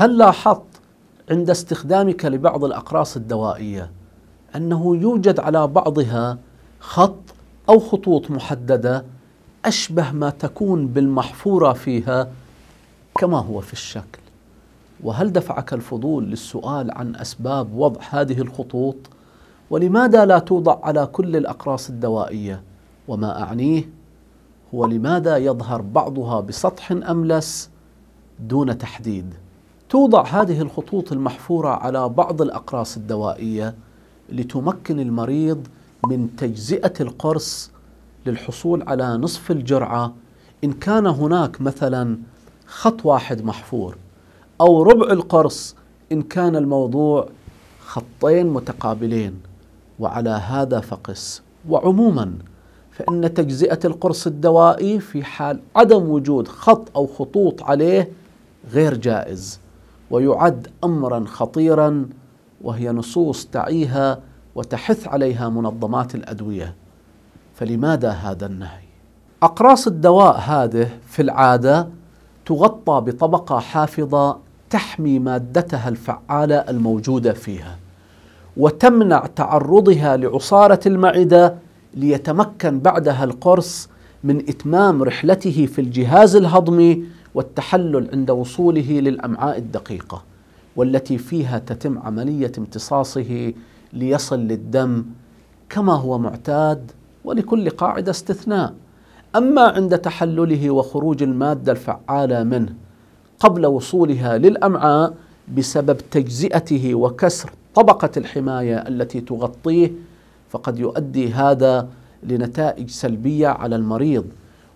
هل لاحظت عند استخدامك لبعض الأقراص الدوائية أنه يوجد على بعضها خط أو خطوط محددة أشبه ما تكون بالمحفورة فيها كما هو في الشكل وهل دفعك الفضول للسؤال عن أسباب وضع هذه الخطوط ولماذا لا توضع على كل الأقراص الدوائية وما أعنيه هو لماذا يظهر بعضها بسطح أملس دون تحديد توضع هذه الخطوط المحفورة على بعض الأقراص الدوائية لتمكن المريض من تجزئة القرص للحصول على نصف الجرعة إن كان هناك مثلا خط واحد محفور أو ربع القرص إن كان الموضوع خطين متقابلين وعلى هذا فقس وعموما فإن تجزئة القرص الدوائي في حال عدم وجود خط أو خطوط عليه غير جائز ويعد امرا خطيرا وهي نصوص تعيها وتحث عليها منظمات الادويه فلماذا هذا النهي اقراص الدواء هذه في العاده تغطى بطبقه حافظه تحمي مادتها الفعاله الموجوده فيها وتمنع تعرضها لعصاره المعده ليتمكن بعدها القرص من اتمام رحلته في الجهاز الهضمي والتحلل عند وصوله للامعاء الدقيقه والتي فيها تتم عمليه امتصاصه ليصل للدم كما هو معتاد ولكل قاعده استثناء اما عند تحلله وخروج الماده الفعاله منه قبل وصولها للامعاء بسبب تجزئته وكسر طبقه الحمايه التي تغطيه فقد يؤدي هذا لنتائج سلبيه على المريض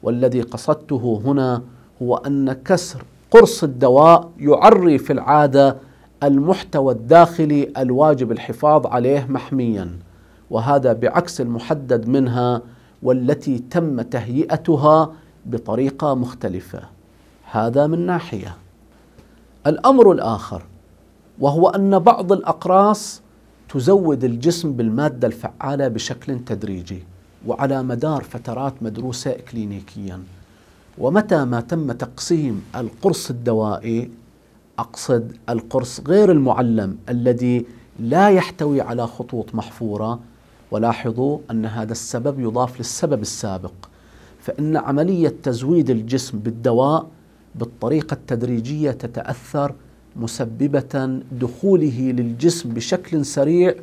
والذي قصدته هنا هو أن كسر قرص الدواء يعري في العادة المحتوى الداخلي الواجب الحفاظ عليه محميا وهذا بعكس المحدد منها والتي تم تهيئتها بطريقة مختلفة هذا من ناحية الأمر الآخر وهو أن بعض الأقراص تزود الجسم بالمادة الفعالة بشكل تدريجي وعلى مدار فترات مدروسة كلينيكياً ومتى ما تم تقسيم القرص الدوائي اقصد القرص غير المعلم الذي لا يحتوي على خطوط محفوره ولاحظوا ان هذا السبب يضاف للسبب السابق فان عمليه تزويد الجسم بالدواء بالطريقه التدريجيه تتاثر مسببه دخوله للجسم بشكل سريع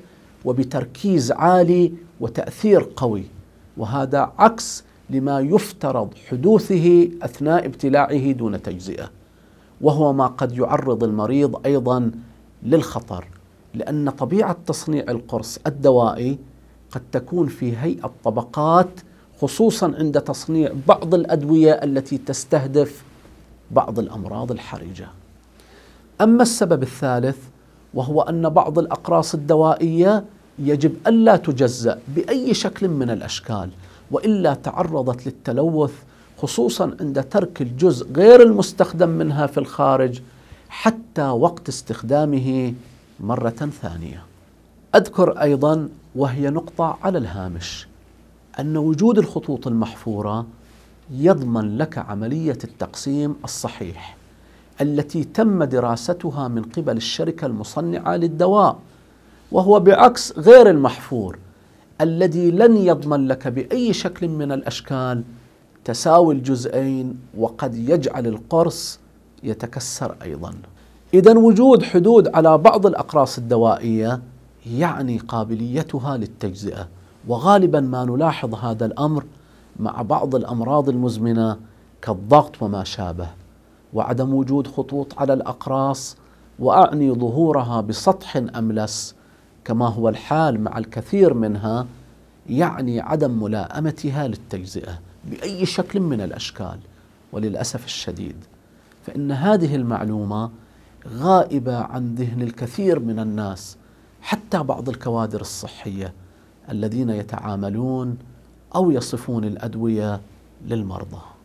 وبتركيز عالي وتاثير قوي وهذا عكس لما يفترض حدوثه اثناء ابتلاعه دون تجزئه وهو ما قد يعرض المريض ايضا للخطر لان طبيعه تصنيع القرص الدوائي قد تكون في هيئه طبقات خصوصا عند تصنيع بعض الادويه التي تستهدف بعض الامراض الحرجه. اما السبب الثالث وهو ان بعض الاقراص الدوائيه يجب الا تجزا باي شكل من الاشكال والا تعرضت للتلوث خصوصا عند ترك الجزء غير المستخدم منها في الخارج حتى وقت استخدامه مره ثانيه. اذكر ايضا وهي نقطه على الهامش ان وجود الخطوط المحفوره يضمن لك عمليه التقسيم الصحيح التي تم دراستها من قبل الشركه المصنعه للدواء وهو بعكس غير المحفور الذي لن يضمن لك باي شكل من الاشكال تساوي الجزئين وقد يجعل القرص يتكسر ايضا. اذا وجود حدود على بعض الاقراص الدوائيه يعني قابليتها للتجزئه وغالبا ما نلاحظ هذا الامر مع بعض الامراض المزمنه كالضغط وما شابه وعدم وجود خطوط على الاقراص واعني ظهورها بسطح املس كما هو الحال مع الكثير منها يعني عدم ملاءمتها للتجزئه باي شكل من الاشكال وللاسف الشديد فان هذه المعلومه غائبه عن ذهن الكثير من الناس حتى بعض الكوادر الصحيه الذين يتعاملون او يصفون الادويه للمرضى